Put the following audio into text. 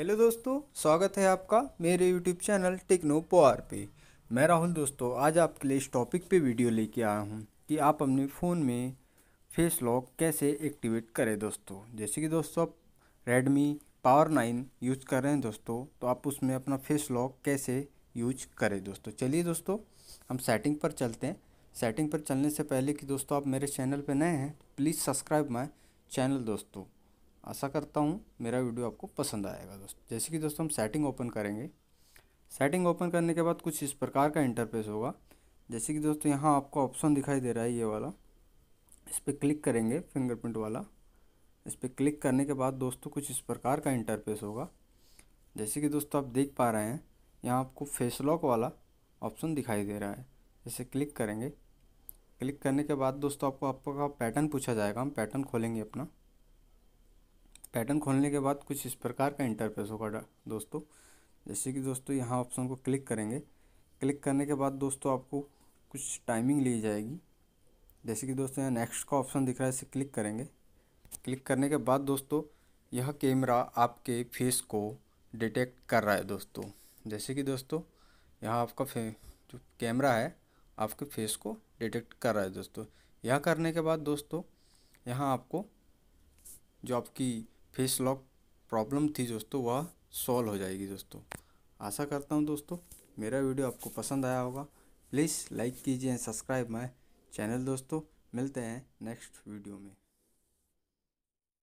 hello दोस्तों स्वागत है आपका मेरे यूट्यूब चैनल टेक्नो पोआर पे मैं राहुल दोस्तों आज आपके लिए इस टॉपिक पे वीडियो लेके आया हूँ कि आप अपने फ़ोन में फेस लॉक कैसे एक्टिवेट करें दोस्तों जैसे कि दोस्तों आप रेडमी पावर नाइन यूज कर रहे हैं दोस्तों तो आप उसमें अपना फेस लॉक कैसे यूज करें दोस्तों चलिए दोस्तों हम सेटिंग पर चलते हैं सेटिंग पर चलने से पहले कि दोस्तों आप मेरे चैनल पर नए हैं प्लीज़ सब्सक्राइब माई चैनल दोस्तों आशा करता हूँ मेरा वीडियो आपको पसंद आएगा दोस्तों जैसे कि दोस्तों हम सेटिंग ओपन करेंगे सेटिंग ओपन करने के बाद कुछ इस प्रकार का इंटरफेस होगा जैसे कि दोस्तों यहाँ आपको ऑप्शन दिखाई दे रहा है ये वाला इस पर क्लिक करेंगे फिंगरप्रिंट वाला इस पर क्लिक करने के बाद दोस्तों कुछ इस प्रकार का इंटरफेस होगा जैसे कि दोस्तों आप देख पा रहे हैं यहाँ आपको फेस लॉक वाला ऑप्शन दिखाई दे रहा है इसे क्लिक करेंगे क्लिक करने के बाद दोस्तों आपको आपका पैटर्न पूछा जाएगा हम पैटर्न खोलेंगे अपना पैटर्न खोलने के बाद कुछ इस प्रकार का इंटरफेस होगा दोस्तों जैसे कि दोस्तों यहाँ ऑप्शन को क्लिक करेंगे क्लिक करने के बाद दोस्तों आपको कुछ टाइमिंग ली जाएगी जैसे कि दोस्तों यहाँ नेक्स्ट का ऑप्शन दिख रहा है इसे क्लिक करेंगे क्लिक करने के बाद दोस्तों यह कैमरा आपके फेस को डिटेक्ट कर रहा है दोस्तों जैसे कि दोस्तों यहाँ आपका फे जो कैमरा है आपके फेस को डिटेक्ट कर रहा है दोस्तों यह करने के बाद दोस्तों यहाँ आपको जो आपकी फेस लॉक प्रॉब्लम थी दोस्तों वह सॉल्व हो जाएगी दोस्तों आशा करता हूँ दोस्तों मेरा वीडियो आपको पसंद आया होगा प्लीज़ लाइक कीजिए सब्सक्राइब माई चैनल दोस्तों मिलते हैं नेक्स्ट वीडियो में